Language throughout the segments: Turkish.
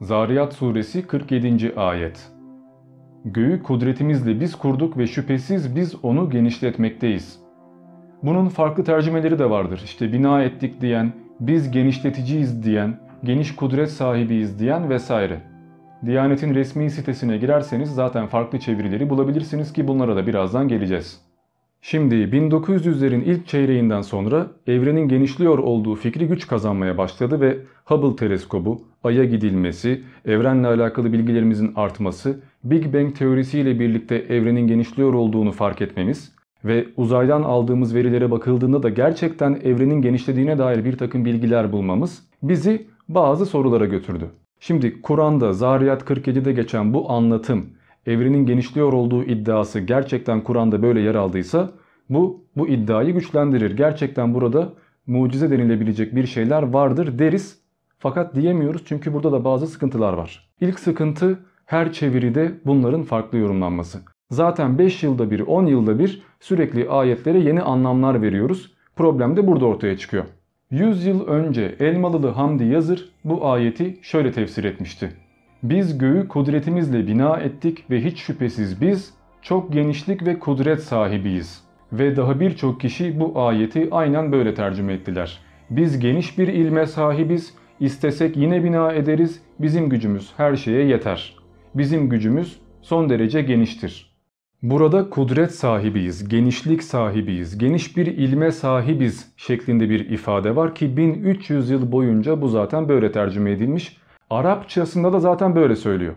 Zariyat suresi 47. ayet Göğü kudretimizle biz kurduk ve şüphesiz biz onu genişletmekteyiz. Bunun farklı tercümeleri de vardır. İşte bina ettik diyen, biz genişleticiyiz diyen, geniş kudret sahibiyiz diyen vesaire. Diyanet'in resmi sitesine girerseniz zaten farklı çevirileri bulabilirsiniz ki bunlara da birazdan geleceğiz. Şimdi 1900'lerin ilk çeyreğinden sonra evrenin genişliyor olduğu fikri güç kazanmaya başladı ve Hubble teleskobu, Ay'a gidilmesi, evrenle alakalı bilgilerimizin artması, Big Bang teorisiyle birlikte evrenin genişliyor olduğunu fark etmemiz ve uzaydan aldığımız verilere bakıldığında da gerçekten evrenin genişlediğine dair bir takım bilgiler bulmamız bizi bazı sorulara götürdü. Şimdi Kur'an'da Zariyat 47'de geçen bu anlatım evrenin genişliyor olduğu iddiası gerçekten Kur'an'da böyle yer aldıysa bu bu iddiayı güçlendirir. Gerçekten burada mucize denilebilecek bir şeyler vardır deriz. Fakat diyemiyoruz çünkü burada da bazı sıkıntılar var. İlk sıkıntı her çeviride bunların farklı yorumlanması. Zaten 5 yılda bir, 10 yılda bir sürekli ayetlere yeni anlamlar veriyoruz. Problem de burada ortaya çıkıyor. 100 yıl önce Elmalılı Hamdi Yazır bu ayeti şöyle tefsir etmişti. Biz göğü kudretimizle bina ettik ve hiç şüphesiz biz çok genişlik ve kudret sahibiyiz. Ve daha birçok kişi bu ayeti aynen böyle tercüme ettiler. Biz geniş bir ilme sahibiz, istesek yine bina ederiz, bizim gücümüz her şeye yeter. Bizim gücümüz son derece geniştir. Burada kudret sahibiyiz, genişlik sahibiyiz, geniş bir ilme sahibiz şeklinde bir ifade var ki 1300 yıl boyunca bu zaten böyle tercüme edilmiş Arapçasında da zaten böyle söylüyor.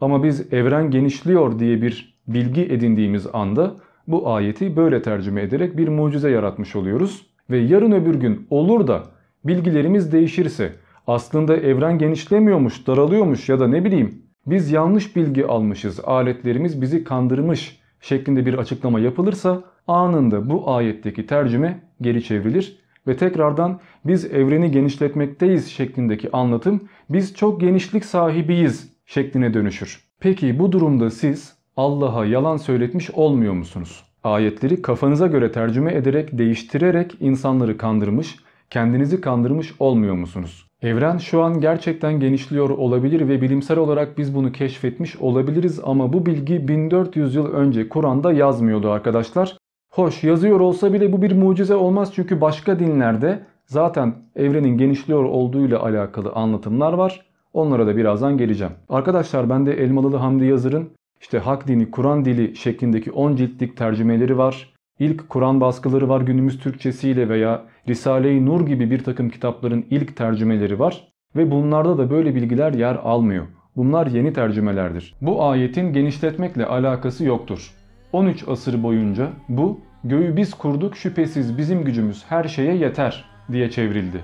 Ama biz evren genişliyor diye bir bilgi edindiğimiz anda bu ayeti böyle tercüme ederek bir mucize yaratmış oluyoruz. Ve yarın öbür gün olur da bilgilerimiz değişirse aslında evren genişlemiyormuş, daralıyormuş ya da ne bileyim biz yanlış bilgi almışız, aletlerimiz bizi kandırmış şeklinde bir açıklama yapılırsa anında bu ayetteki tercüme geri çevrilir ve tekrardan biz evreni genişletmekteyiz şeklindeki anlatım biz çok genişlik sahibiyiz şekline dönüşür. Peki bu durumda siz Allah'a yalan söyletmiş olmuyor musunuz? Ayetleri kafanıza göre tercüme ederek, değiştirerek insanları kandırmış, kendinizi kandırmış olmuyor musunuz? Evren şu an gerçekten genişliyor olabilir ve bilimsel olarak biz bunu keşfetmiş olabiliriz ama bu bilgi 1400 yıl önce Kur'an'da yazmıyordu arkadaşlar. Hoş yazıyor olsa bile bu bir mucize olmaz çünkü başka dinlerde zaten evrenin genişliyor olduğuyla alakalı anlatımlar var. Onlara da birazdan geleceğim. Arkadaşlar ben de Elmalılı Hamdi Yazır'ın işte Hak Dini, Kur'an Dili şeklindeki 10 ciltlik tercümeleri var. İlk Kur'an baskıları var günümüz Türkçesiyle veya Risale-i Nur gibi bir takım kitapların ilk tercümeleri var. Ve bunlarda da böyle bilgiler yer almıyor. Bunlar yeni tercümelerdir. Bu ayetin genişletmekle alakası yoktur. 13 asır boyunca bu göğü biz kurduk şüphesiz bizim gücümüz her şeye yeter diye çevrildi.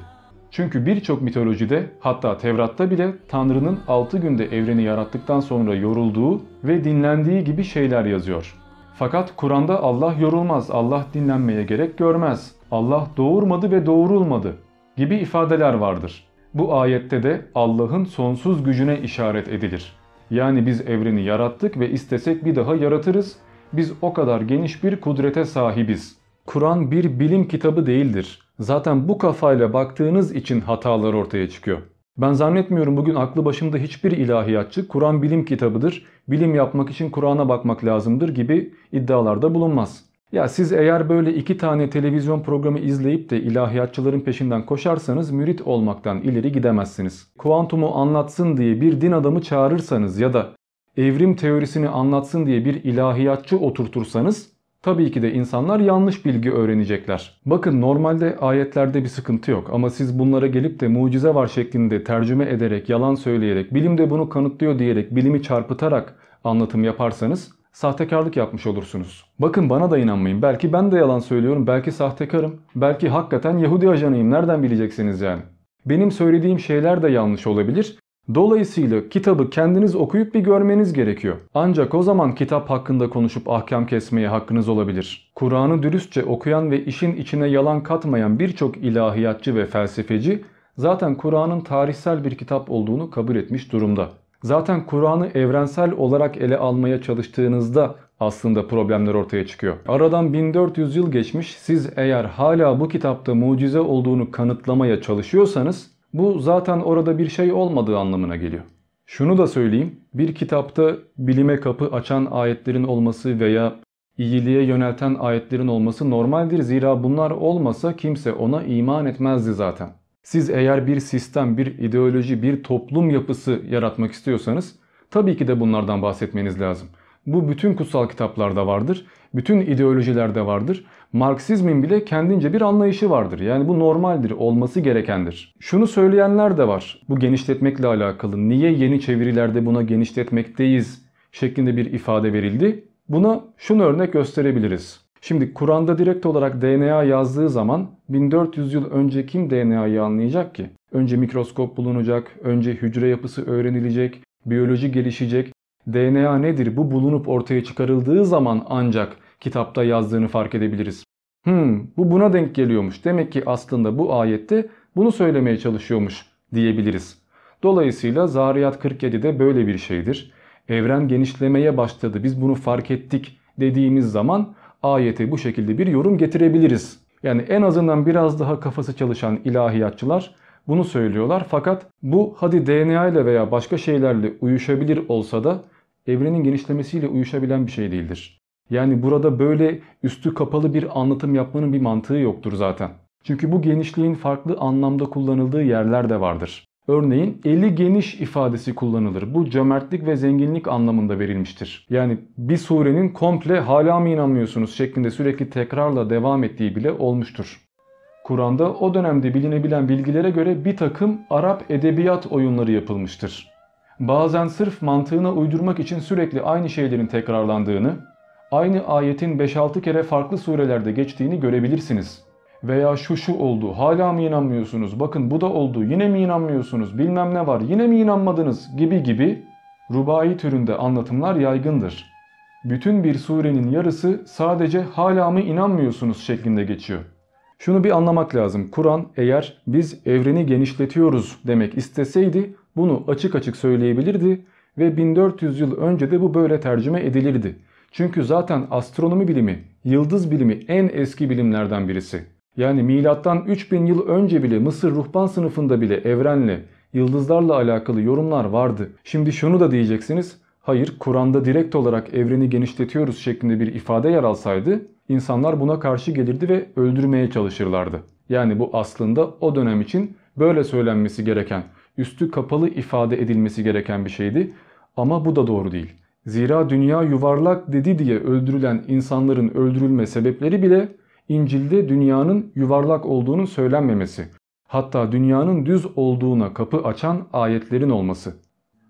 Çünkü birçok mitolojide hatta Tevrat'ta bile Tanrı'nın 6 günde evreni yarattıktan sonra yorulduğu ve dinlendiği gibi şeyler yazıyor. Fakat Kur'an'da Allah yorulmaz, Allah dinlenmeye gerek görmez, Allah doğurmadı ve doğurulmadı gibi ifadeler vardır. Bu ayette de Allah'ın sonsuz gücüne işaret edilir. Yani biz evreni yarattık ve istesek bir daha yaratırız biz o kadar geniş bir kudrete sahibiz. Kur'an bir bilim kitabı değildir. Zaten bu kafayla baktığınız için hatalar ortaya çıkıyor. Ben zannetmiyorum bugün aklı başında hiçbir ilahiyatçı Kur'an bilim kitabıdır, bilim yapmak için Kur'an'a bakmak lazımdır gibi iddialarda bulunmaz. Ya siz eğer böyle iki tane televizyon programı izleyip de ilahiyatçıların peşinden koşarsanız mürit olmaktan ileri gidemezsiniz. Kuantumu anlatsın diye bir din adamı çağırırsanız ya da evrim teorisini anlatsın diye bir ilahiyatçı oturtursanız tabii ki de insanlar yanlış bilgi öğrenecekler. Bakın normalde ayetlerde bir sıkıntı yok ama siz bunlara gelip de mucize var şeklinde tercüme ederek, yalan söyleyerek, bilim de bunu kanıtlıyor diyerek, bilimi çarpıtarak anlatım yaparsanız sahtekarlık yapmış olursunuz. Bakın bana da inanmayın. Belki ben de yalan söylüyorum, belki sahtekarım, belki hakikaten Yahudi ajanıyım. Nereden bileceksiniz yani? Benim söylediğim şeyler de yanlış olabilir Dolayısıyla kitabı kendiniz okuyup bir görmeniz gerekiyor. Ancak o zaman kitap hakkında konuşup ahkam kesmeye hakkınız olabilir. Kur'an'ı dürüstçe okuyan ve işin içine yalan katmayan birçok ilahiyatçı ve felsefeci zaten Kur'an'ın tarihsel bir kitap olduğunu kabul etmiş durumda. Zaten Kur'an'ı evrensel olarak ele almaya çalıştığınızda aslında problemler ortaya çıkıyor. Aradan 1400 yıl geçmiş siz eğer hala bu kitapta mucize olduğunu kanıtlamaya çalışıyorsanız bu zaten orada bir şey olmadığı anlamına geliyor. Şunu da söyleyeyim, bir kitapta bilime kapı açan ayetlerin olması veya iyiliğe yönelten ayetlerin olması normaldir. Zira bunlar olmasa kimse ona iman etmezdi zaten. Siz eğer bir sistem, bir ideoloji, bir toplum yapısı yaratmak istiyorsanız tabii ki de bunlardan bahsetmeniz lazım. Bu bütün kutsal kitaplarda vardır. Bütün ideolojilerde vardır. Marksizmin bile kendince bir anlayışı vardır. Yani bu normaldir, olması gerekendir. Şunu söyleyenler de var. Bu genişletmekle alakalı. Niye yeni çevirilerde buna genişletmekteyiz şeklinde bir ifade verildi. Buna şunu örnek gösterebiliriz. Şimdi Kur'an'da direkt olarak DNA yazdığı zaman 1400 yıl önce kim DNA'yı anlayacak ki? Önce mikroskop bulunacak, önce hücre yapısı öğrenilecek, biyoloji gelişecek, DNA nedir bu bulunup ortaya çıkarıldığı zaman ancak kitapta yazdığını fark edebiliriz. Hmm bu buna denk geliyormuş demek ki aslında bu ayette bunu söylemeye çalışıyormuş diyebiliriz. Dolayısıyla Zariyat 47'de böyle bir şeydir. Evren genişlemeye başladı biz bunu fark ettik dediğimiz zaman ayete bu şekilde bir yorum getirebiliriz. Yani en azından biraz daha kafası çalışan ilahiyatçılar bunu söylüyorlar. Fakat bu hadi DNA ile veya başka şeylerle uyuşabilir olsa da evrenin genişlemesiyle uyuşabilen bir şey değildir. Yani burada böyle üstü kapalı bir anlatım yapmanın bir mantığı yoktur zaten. Çünkü bu genişliğin farklı anlamda kullanıldığı yerler de vardır. Örneğin eli geniş ifadesi kullanılır. Bu cömertlik ve zenginlik anlamında verilmiştir. Yani bir surenin komple hala mı inanmıyorsunuz şeklinde sürekli tekrarla devam ettiği bile olmuştur. Kur'an'da o dönemde bilinebilen bilgilere göre bir takım Arap edebiyat oyunları yapılmıştır bazen sırf mantığına uydurmak için sürekli aynı şeylerin tekrarlandığını, aynı ayetin 5-6 kere farklı surelerde geçtiğini görebilirsiniz. Veya şu şu oldu hala mı inanmıyorsunuz bakın bu da oldu yine mi inanmıyorsunuz bilmem ne var yine mi inanmadınız gibi gibi rubai türünde anlatımlar yaygındır. Bütün bir surenin yarısı sadece hala mı inanmıyorsunuz şeklinde geçiyor. Şunu bir anlamak lazım. Kur'an eğer biz evreni genişletiyoruz demek isteseydi bunu açık açık söyleyebilirdi ve 1400 yıl önce de bu böyle tercüme edilirdi. Çünkü zaten astronomi bilimi, yıldız bilimi en eski bilimlerden birisi. Yani milattan 3000 yıl önce bile Mısır ruhban sınıfında bile evrenle, yıldızlarla alakalı yorumlar vardı. Şimdi şunu da diyeceksiniz. Hayır Kur'an'da direkt olarak evreni genişletiyoruz şeklinde bir ifade yer alsaydı insanlar buna karşı gelirdi ve öldürmeye çalışırlardı. Yani bu aslında o dönem için böyle söylenmesi gereken üstü kapalı ifade edilmesi gereken bir şeydi. Ama bu da doğru değil. Zira dünya yuvarlak dedi diye öldürülen insanların öldürülme sebepleri bile İncil'de dünyanın yuvarlak olduğunu söylenmemesi, hatta dünyanın düz olduğuna kapı açan ayetlerin olması.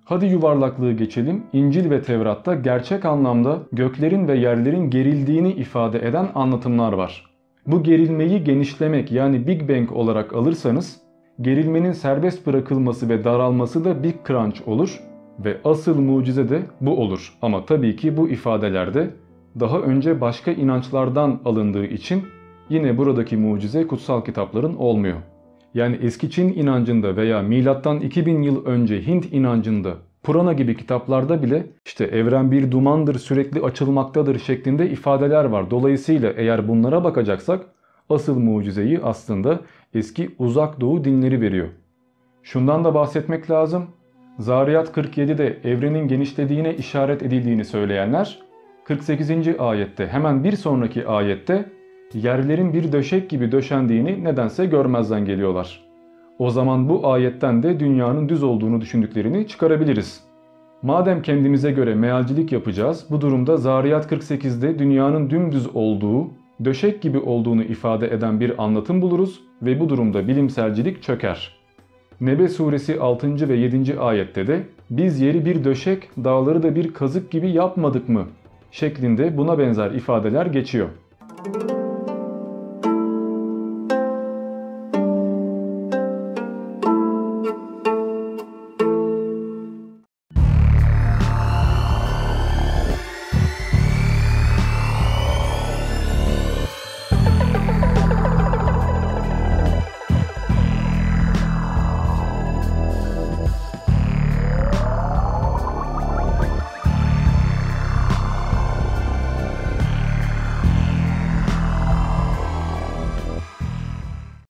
Hadi yuvarlaklığı geçelim. İncil ve Tevrat'ta gerçek anlamda göklerin ve yerlerin gerildiğini ifade eden anlatımlar var. Bu gerilmeyi genişlemek yani Big Bang olarak alırsanız gerilmenin serbest bırakılması ve daralması da bir Crunch olur ve asıl mucize de bu olur. Ama tabii ki bu ifadelerde daha önce başka inançlardan alındığı için yine buradaki mucize kutsal kitapların olmuyor. Yani eski Çin inancında veya milattan 2000 yıl önce Hint inancında Purana gibi kitaplarda bile işte evren bir dumandır sürekli açılmaktadır şeklinde ifadeler var. Dolayısıyla eğer bunlara bakacaksak asıl mucizeyi aslında eski uzak doğu dinleri veriyor. Şundan da bahsetmek lazım. Zariyat 47'de evrenin genişlediğine işaret edildiğini söyleyenler 48. ayette hemen bir sonraki ayette yerlerin bir döşek gibi döşendiğini nedense görmezden geliyorlar. O zaman bu ayetten de dünyanın düz olduğunu düşündüklerini çıkarabiliriz. Madem kendimize göre mealcilik yapacağız, bu durumda Zariyat 48'de dünyanın dümdüz olduğu döşek gibi olduğunu ifade eden bir anlatım buluruz ve bu durumda bilimselcilik çöker. Nebe suresi 6. ve 7. ayette de biz yeri bir döşek, dağları da bir kazık gibi yapmadık mı şeklinde buna benzer ifadeler geçiyor. Müzik